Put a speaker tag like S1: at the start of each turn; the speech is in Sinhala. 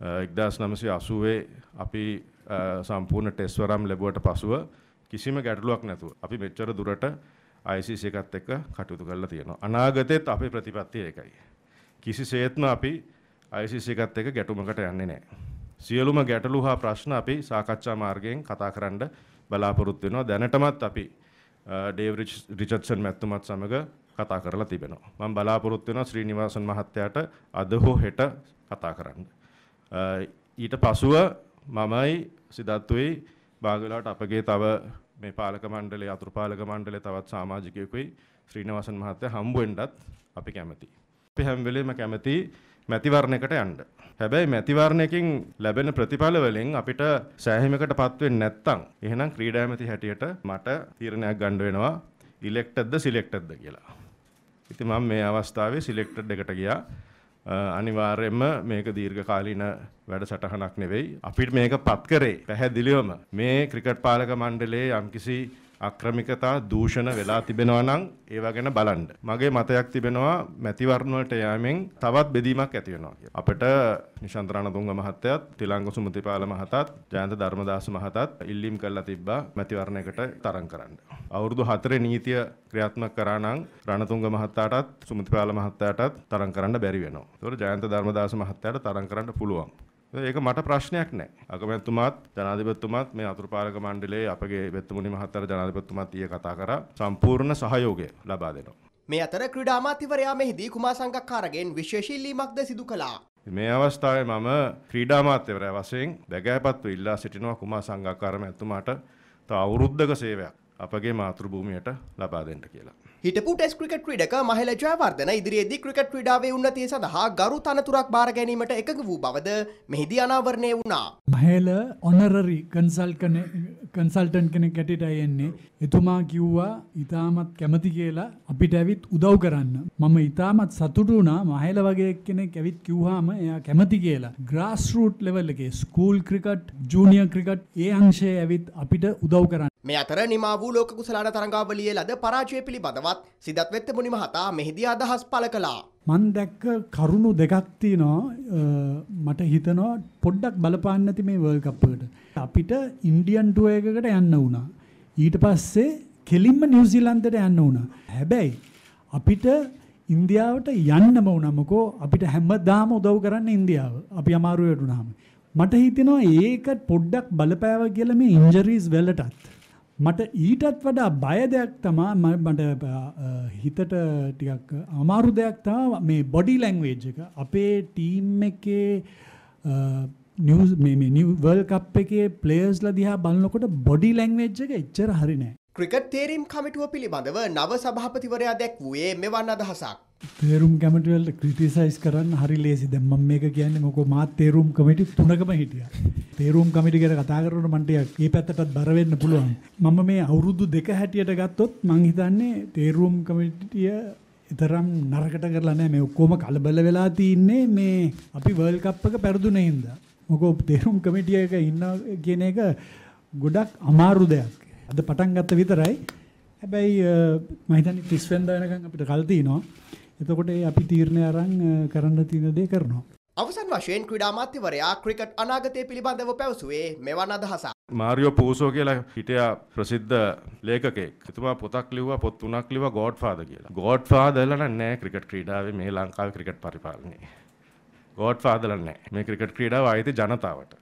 S1: 1980 අපි සම්පූර්ණ ටෙස්ට් වරම් ලැබුවට පසුව කිසිම ගැටලුවක් නැතුව අපි මෙච්චර දුරට ICC එකත් එක්ක කටයුතු කරලා තියෙනවා. අනාගතෙත් අපේ ප්‍රතිපත්තිය ඒකයි. කිසිසේත්ම අපි ICC එකත් එක්ක ගැටුමකට යන්නේ නැහැ. සියලුම ගැටලු හා ප්‍රශ්න අපි සාකච්ඡා මාර්ගයෙන් කතා කරන්න බලාපොරොත්තු වෙනවා. දැනටමත් අපි ඩේව් රිචඩ්සන් මැතිතුමත් සමග කතා කරලා තිබෙනවා. මම බලාපොරොත්තු වෙනවා ශ්‍රීනිවාසන් මහත්තයාට අද හෝ හෙට කතා කරන්න. ඊට පසුව මමයි සිදත්තුයි බාගලාට අපගේ තව මේ පාලක මණ්ඩලයේ අතුරු පාලක මණ්ඩලයේ තවත් සමාජිකයෙකුයි ශ්‍රීනිවාසන් මහත්තයා හම්බ වෙන්නත් අපි කැමතියි. අපි හැම වෙලෙම කැමති මැතිවරණයකට යන්න. හැබැයි මැතිවරණයකින් ලැබෙන ප්‍රතිඵල වලින් අපිට සෑහීමකටපත් වෙන්නේ නැත්නම් එහෙනම් ක්‍රීඩා ඇමති හැටියට මට තීරණයක් ගන්න වෙනවා ඉලෙක්ටඩ්ද සිලෙක්ටඩ්ද කියලා. ඉතින් මම මේ අවස්ථාවේ සිලෙක්ටඩ් එකට ගියා. අනිවාර්යයෙන්ම මේක දීර්ඝකාලීන වැඩසටහනක් නෙවෙයි. අපිට මේක පත් කරේ පැහැදිලිවම මේ ක්‍රිකට් පාලක මණ්ඩලයේ යම්කිසි අක්‍රමිකතා දූෂණ වෙලා තිබෙනවා නම් ඒවා ගැන බලන්න. මගේ මතයක් තිබෙනවා මැතිවරණ වලට යෑමෙන් තවත් බෙදීමක් ඇති වෙනවා කියලා. අපිට නිශාන්ත රණතුංග මහත්තයත්, තිලංග සුමතිපාල මහතාත්, ජයන්ත ධර්මදාස මහතාත් ඉල්ලීම් කළා තිබ්බා මැතිවරණයකට තරඟ කරන්න. අවුරුදු 4 නීතිය ක්‍රියාත්මක කරා නම් රණතුංග මහතාටත්, සුමතිපාල මහතාටත් තරඟ කරන්න බැරි වෙනවා. ඒතකොට ජයන්ත ධර්මදාස මහත්තයාට තරඟ කරන්න පුළුවන්. ඒක මට ප්‍රශ්නයක් නැහැ. අගමැතිතුමාත් ජනාධිපතිතුමාත් මේ අතුරුපාලක මණ්ඩලයේ අපගේ වෙත්මුනි මහත්තයා ජනාධිපතිතුමාත් ඊයේ කතා කරා සම්පූර්ණ සහයෝගය ලබා දෙනවා.
S2: මේ අතර ක්‍රීඩා අමාත්‍යවරයා මෙහිදී කුමාර සංගක්කාරගෙන් විශේෂ ඉල්ලීමක්ද සිදු කළා.
S1: මේ අවස්ථාවේ මම ක්‍රීඩා අමාත්‍යවරයා වශයෙන් බැගෑපත්ව ඉල්ලා සිටිනවා කුමාර සංගක්කාර මැතිතුමාට තව අවුරුද්දක සේවයක් අපගේ මාතෘභූමියට ලබා දෙන්න කියලා.
S2: හිටපු ටෙස් ක්‍රිකට් ක්‍රීඩක මහල ජයවර්ධන ඉදිරියේදී ක්‍රිකට් ක්‍රීඩාවේ උන්නතිය සඳහා ගරු තනතුරක් බාර ගැනීමට එකඟ වූ බවද මෙහිදී අනාවරණය වුණා.
S3: මහල ඔනරරි කන්සල්ටන් කෙනෙක් කැටිට එන්නේ. එතුමා කිව්වා ඉතාමත් කැමති කියලා අපිට ඇවිත් උදව් කරන්න. මම ඉතාමත් සතුටු වුණා මහල වගේ කෙනෙක් ඇවිත් කිව්වාම එයා කැමති කියලා. ග්‍රාස් රූට් ලෙවල් එකේ ස්කූල් ක්‍රිකට්, ජූනියර් ක්‍රිකට් ඒ අංශයේ ඇවිත් අපිට උදව් කරන්න
S2: මේ අතර නිමා වූ ලෝක කුසලාන තරඟාවලියේ ලද පරාජය පිළිබඳවත් සිදත් වෙත්ත මුනි මහතා මෙහිදී අදහස් පළ කළා.
S3: මන් දැක්ක කරුණු දෙකක් තියෙනවා මට හිතනවා පොඩ්ඩක් බලපාන්න නැති මේ වර්ල්ඩ් කප් එකට. අපිට ඉන්ඩියන් ටුවර් එකකට යන්න වුණා. ඊට පස්සේ කෙලින්ම නිව්සීලන්තයට යන්න වුණා. හැබැයි අපිට ඉන්දියාවට යන්නම වුණා මොකෝ අපිට හැමදාම උදව් කරන්න ඉන්දියාව. අපි අමාරුවට වුණාම. මට හිතෙනවා ඒක පොඩ්ඩක් බලපෑවා කියලා මේ ඉන්ජරීස් වලටත්. මට ඊටත් වඩා බය දෙයක් තමයි මට හිතට ටිකක් අමාරු දෙයක් තමයි මේ බොඩි ලැන්ග්වේජ් එක. අපේ ටීම් එකේ නිවුස් මේ මේ නිව් වර්ල්ඩ් කප් එකේ ප්ලේයර්ස්ලා දිහා බලනකොට බොඩි ලැන්ග්වේජ් එක එච්චර හරි නෑ.
S2: ක්‍රිකට් තේරීම් කමිටුව පිළිබඳව නව සභාපතිවරයා දැක්වුවේ මෙවන් අදහසක්.
S3: තේරුම් කැමටිවල්ට ක්‍රිටිසයිස් කරන්න හරි ලේසි දැන් මම මේක කියන්නේ මොකෝ මාත් තේරුම් කමිටි තුනකම හිටියා. තේරුම් කමිටි ගැන කතා කරනකොට මන්ට ඒ පැත්තටත් බර වෙන්න පුළුවන්. මම මේ අවුරුදු දෙක හැටියට ගත්තොත් මං හිතන්නේ තේරුම් කමිටිය තරම් නරකට කරලා නැහැ. මේ ඔක්කොම කලබල වෙලා තින්නේ මේ අපි වර්ල්ඩ් කප් එක පෙරදුනේ හින්දා. මොකෝ තේරුම් කමිටිය එක ඉන්න කියන එක ගොඩක් අමාරු දෙයක්. අද පටන් ගත්ත විතරයි. හැබැයි මම හිතන්නේ 30 වෙනිදා වෙනකන් අපිට කල් තියෙනවා. එතකොට ඒ අපි තීරණය අරන් කරන්න තියෙන දේ කරනවා.
S2: අවසන් වශයෙන් ක්‍රඩා මත්තිවරයා ක්‍රිකට් අනාගතය පිළිබඳව පැවසුවේ මෙවන් අදහස.
S1: මාරියෝ පූසෝ කියලා හිටයා ප්‍රසිද්ධ ලේකෙක් තුමා පොතක් ලිව පොත් වනක් ලිව ගෝඩ් ාද කියලා ගෝඩ් ාදලන නෑ ක්‍රිකට් ක්‍රීඩාව මේ ලංකාව ක්‍රිකට් පරිපාලනය. ගෝඩ් ාදලන්න මේ ක්‍රිකට් ක්‍රීඩාව අයිති ජනතාවට.